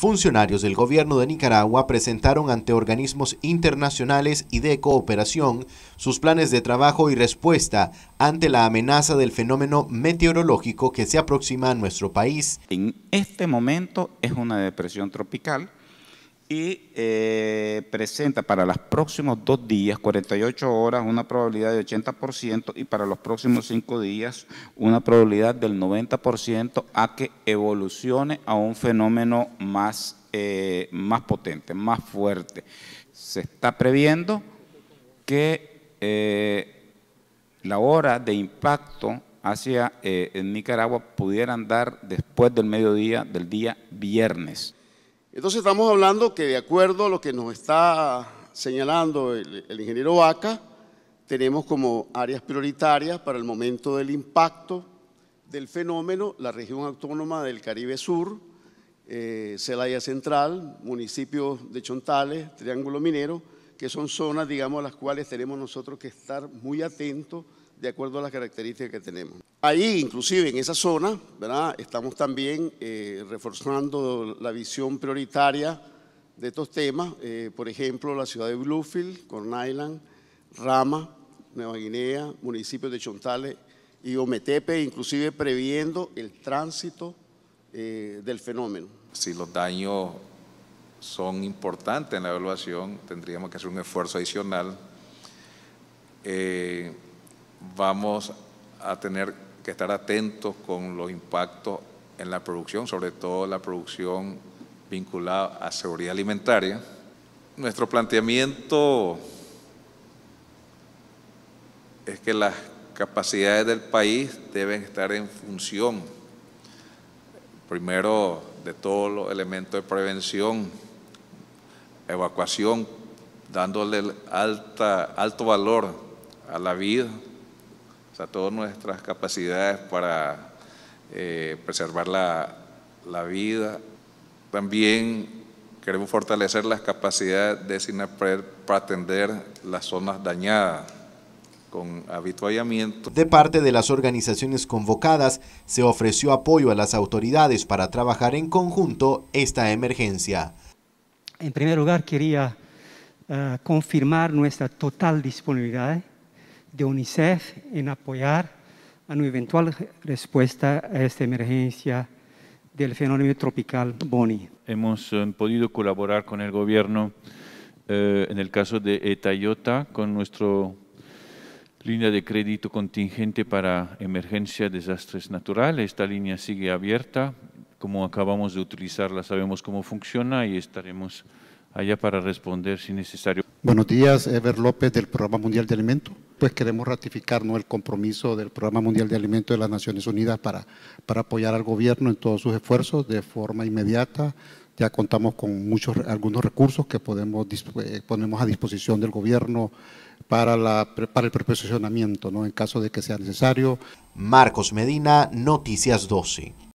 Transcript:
Funcionarios del gobierno de Nicaragua presentaron ante organismos internacionales y de cooperación sus planes de trabajo y respuesta ante la amenaza del fenómeno meteorológico que se aproxima a nuestro país. En este momento es una depresión tropical y eh, presenta para los próximos dos días, 48 horas, una probabilidad de 80% y para los próximos cinco días una probabilidad del 90% a que evolucione a un fenómeno más, eh, más potente, más fuerte. Se está previendo que eh, la hora de impacto hacia Nicaragua pudiera andar después del mediodía del día viernes. Entonces estamos hablando que de acuerdo a lo que nos está señalando el, ingeniero Vaca, tenemos como áreas prioritarias para el momento del impacto del fenómeno la región autónoma del Caribe Sur, eh, Celaya Central, municipios de Chontales, Triángulo Minero, que son zonas, digamos, a las cuales tenemos nosotros que estar muy atentos de acuerdo a las características que tenemos. Ahí, inclusive en esa zona, ¿verdad? estamos también eh, reforzando la visión prioritaria de estos temas, eh, por ejemplo, la ciudad de Bluefield, Corn Island, Rama, Nueva Guinea, municipios de Chontales y Ometepe, inclusive previendo el tránsito eh, del fenómeno. Si los daños son importantes en la evaluación, tendríamos que hacer un esfuerzo adicional. vamos a tener que estar atentos con los impactos en la producción, sobre todo la producción vinculada a seguridad alimentaria. Nuestro planteamiento es que las capacidades del país deben estar en función, primero, de todos los elementos de prevención, evacuación, dándole alta, alto valor a la vida o sea, todas nuestras capacidades para eh, preservar la, la vida. También queremos fortalecer las capacidades de SINAPRED para atender las zonas dañadas con habituallamiento. De parte de las organizaciones convocadas, se ofreció apoyo a las autoridades para trabajar en conjunto esta emergencia. En primer lugar, quería eh, confirmar nuestra total disponibilidad de UNICEF en apoyar a una eventual respuesta a esta emergencia del fenómeno tropical Boni. Hemos eh, podido colaborar con el gobierno eh, en el caso de Etayota con nuestra línea de crédito contingente para emergencia de desastres naturales. Esta línea sigue abierta, como acabamos de utilizarla sabemos cómo funciona y estaremos allá para responder si necesario. Buenos días, Ever López del Programa Mundial de Alimentos. Pues queremos ratificar el compromiso del Programa Mundial de Alimentos de las Naciones Unidas para, para apoyar al gobierno en todos sus esfuerzos de forma inmediata. Ya contamos con muchos algunos recursos que podemos eh, ponemos a disposición del gobierno para, la, para el preposicionamiento, ¿no? en caso de que sea necesario. Marcos Medina, Noticias 12.